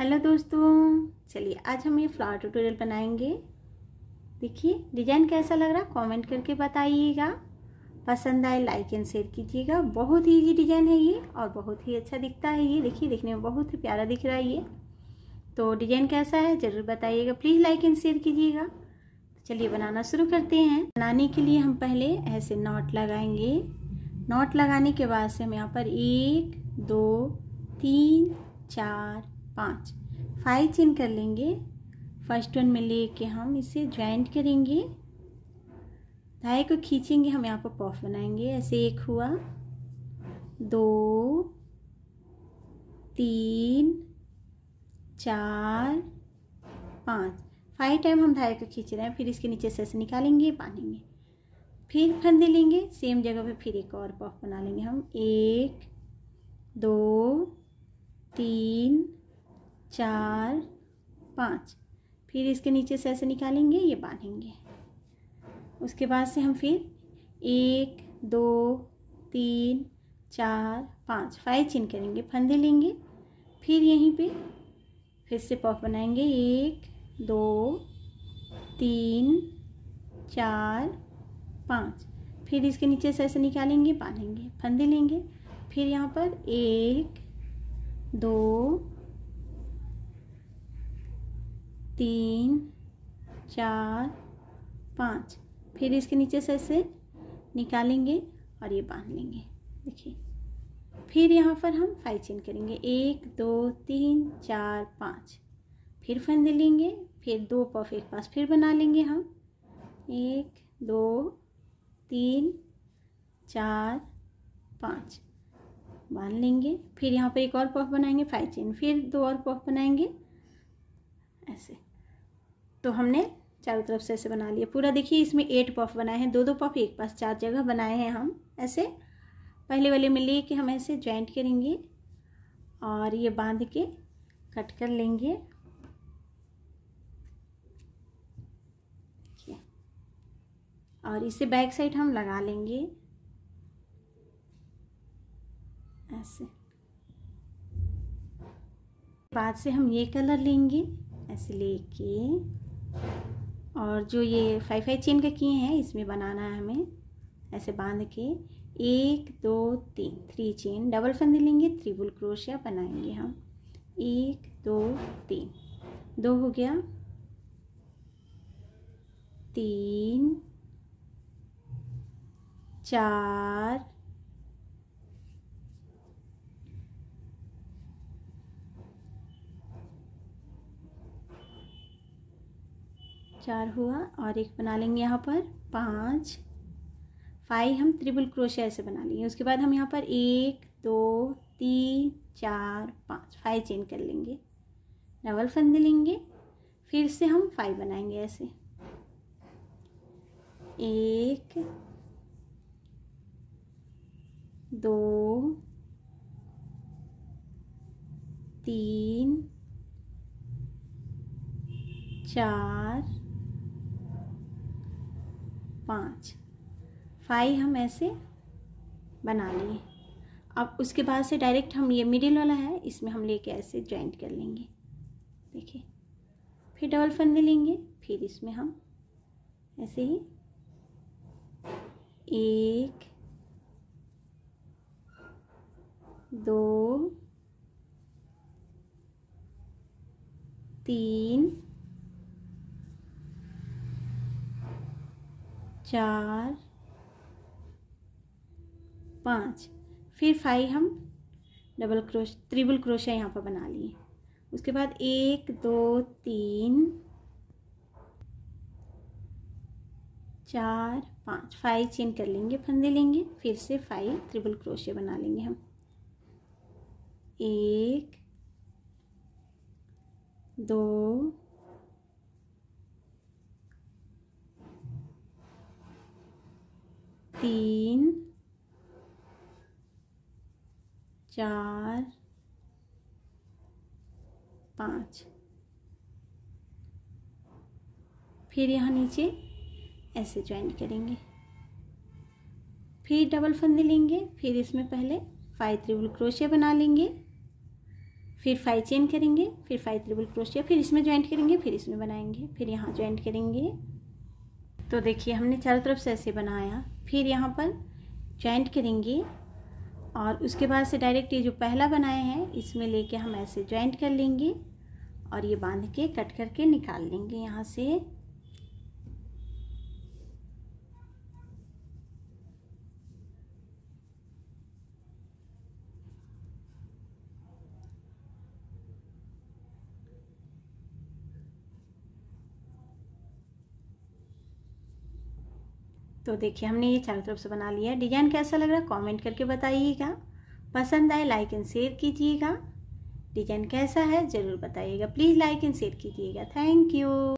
hello दोस्तों चलिए आज हम ये फ्लावर ट्यूटोरियल बनाएंगे देखिए डिजाइन कैसा लग रहा कमेंट करके बताइएगा पसंद आए लाइक एंड शेयर कीजिएगा बहुत ही ईजी डिजाइन है ये और बहुत ही अच्छा दिखता है ये देखिए देखने में बहुत ही प्यारा दिख रहा है ये तो डिजाइन कैसा है ज़रूर बताइएगा प्लीज़ लाइक एंड शेयर कीजिएगा तो चलिए बनाना शुरू करते हैं बनाने के लिए हम पहले ऐसे नॉट लगाएंगे नॉट लगाने के बाद से हम यहाँ पर एक दो तीन चार पाँच फाइव चेन कर लेंगे फर्स्ट वन में लेके हम इसे ज्वाइंट करेंगे धाई को खींचेंगे हम यहाँ पर पॉफ बनाएंगे ऐसे एक हुआ दो तीन चार पाँच फाइव टाइम हम धाई को खींच रहे हैं फिर इसके नीचे से निकालेंगे बांधेंगे फिर फंदे लेंगे सेम जगह पे फिर एक और पॉफ बना लेंगे हम एक दो तीन चार पाँच फिर इसके नीचे से ऐसे निकालेंगे ये बांधेंगे उसके बाद से हम फिर एक दो तीन चार पाँच फाइव चिन करेंगे फंदे लेंगे फिर यहीं पे फिर से पॉप बनाएंगे एक दो तीन चार पाँच फिर इसके नीचे से ऐसे निकालेंगे बांधेंगे फंदे लेंगे फिर यहाँ पर एक दो तीन चार पाँच फिर इसके नीचे से ऐसे निकालेंगे और ये बांध लेंगे देखिए फिर यहाँ पर हम फाइव चेन करेंगे एक दो तीन चार पाँच फिर फंदे लेंगे फिर दो पफ एक पास फिर बना लेंगे हम एक दो तीन चार पाँच बांध लेंगे फिर यहाँ पर एक और पफ बनाएंगे फाइव चेन फिर दो और पफ बनाएंगे ऐसे तो हमने चारों तरफ से ऐसे बना लिया पूरा देखिए इसमें एट पफ बनाए हैं दो दो पफ एक पास चार जगह बनाए हैं हम ऐसे पहले वाले में ले कि हम ऐसे ज्वाइंट करेंगे और ये बांध के कट कर लेंगे और इसे बैक साइड हम लगा लेंगे ऐसे बाद से हम ये कलर लेंगे ऐसे लेके और जो ये फाइव फाइव चेन का किए हैं इसमें बनाना है हमें ऐसे बांध के एक दो तीन थ्री चेन डबल फंदे लेंगे त्रिबुल क्रोशिया बनाएंगे हम एक दो तीन दो हो गया तीन चार चार हुआ और एक बना लेंगे यहाँ पर पाँच फाइव हम त्रिबुल क्रोशिया ऐसे बना लेंगे उसके बाद हम यहाँ पर एक दो तीन चार पाँच फाइव चेन कर लेंगे डबल फंदे लेंगे फिर से हम फाइव बनाएंगे ऐसे एक दो तीन चार पाँच फाइव हम ऐसे बना लिए अब उसके बाद से डायरेक्ट हम ये मिडिल वाला है इसमें हम लेके ऐसे जॉइंट कर लेंगे देखिए फिर डबल फंदे लेंगे फिर इसमें हम ऐसे ही एक दो तीन चार पाँच फिर फाइव हम डबल क्रोश त्रिबुल क्रोशा यहाँ पर बना लिए उसके बाद एक दो तीन चार पाँच फाइव चेन कर लेंगे फंदे लेंगे फिर से फाइव त्रिबुल क्रोशे बना लेंगे हम एक दो तीन चार पाँच फिर यहाँ नीचे ऐसे ज्वाइन करेंगे फिर डबल फंदे लेंगे फिर इसमें पहले फाइव त्रिबुल क्रोशिया बना लेंगे फिर फाइव चेन करेंगे फिर फाइव त्रिबुल क्रोशिया फिर इसमें ज्वाइंट करेंगे फिर इसमें बनाएंगे फिर यहाँ ज्वाइंट करेंगे तो देखिए हमने चारों तरफ से ऐसे बनाया फिर यहाँ पर जॉइंट करेंगे और उसके बाद से डायरेक्ट ये जो पहला बनाए हैं इसमें लेके हम ऐसे जॉइंट कर लेंगे और ये बांध के कट करके निकाल लेंगे यहाँ से तो देखिए हमने ये चारों तरफ से बना लिया है डिज़ाइन कैसा लग रहा है कमेंट करके बताइएगा पसंद आए लाइक एंड शेयर कीजिएगा डिज़ाइन कैसा है ज़रूर बताइएगा प्लीज़ लाइक एंड शेयर कीजिएगा थैंक यू